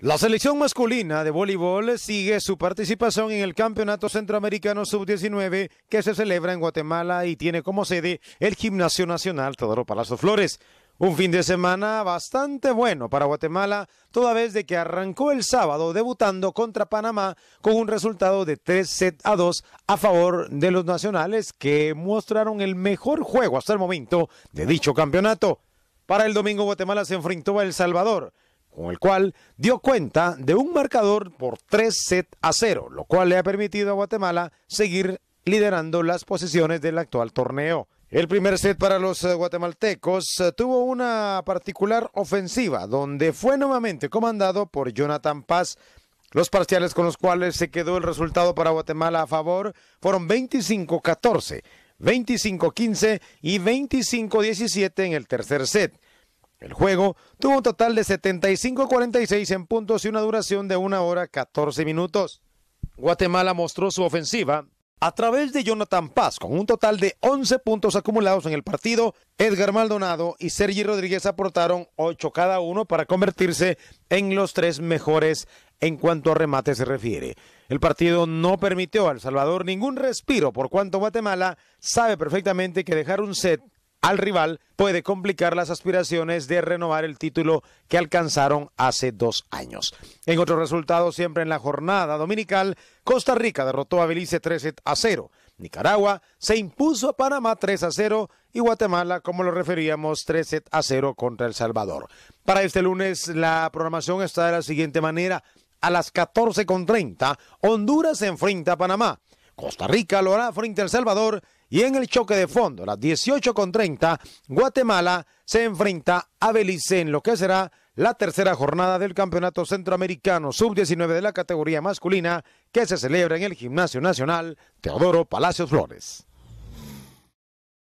La selección masculina de voleibol sigue su participación en el Campeonato Centroamericano Sub-19 que se celebra en Guatemala y tiene como sede el Gimnasio Nacional Todoro Palazzo Flores. Un fin de semana bastante bueno para Guatemala, toda vez de que arrancó el sábado debutando contra Panamá con un resultado de 3 set a 2 a favor de los nacionales que mostraron el mejor juego hasta el momento de dicho campeonato. Para el domingo Guatemala se enfrentó a El Salvador con el cual dio cuenta de un marcador por 3 set a 0, lo cual le ha permitido a Guatemala seguir liderando las posiciones del actual torneo. El primer set para los eh, guatemaltecos eh, tuvo una particular ofensiva, donde fue nuevamente comandado por Jonathan Paz. Los parciales con los cuales se quedó el resultado para Guatemala a favor fueron 25-14, 25-15 y 25-17 en el tercer set. El juego tuvo un total de 75-46 en puntos y una duración de 1 hora 14 minutos. Guatemala mostró su ofensiva a través de Jonathan Paz, con un total de 11 puntos acumulados en el partido, Edgar Maldonado y Sergi Rodríguez aportaron 8 cada uno para convertirse en los tres mejores en cuanto a remate se refiere. El partido no permitió a El Salvador ningún respiro, por cuanto Guatemala sabe perfectamente que dejar un set al rival puede complicar las aspiraciones de renovar el título que alcanzaron hace dos años. En otro resultado, siempre en la jornada dominical, Costa Rica derrotó a Belice 13 a 0, Nicaragua se impuso a Panamá 3 a 0 y Guatemala, como lo referíamos, 13 a 0 contra El Salvador. Para este lunes la programación está de la siguiente manera. A las 14.30, Honduras se enfrenta a Panamá. Costa Rica lo hará frente a El Salvador y en el choque de fondo, a las 18.30, Guatemala se enfrenta a Belice en lo que será la tercera jornada del Campeonato Centroamericano Sub-19 de la categoría masculina que se celebra en el Gimnasio Nacional Teodoro Palacios Flores.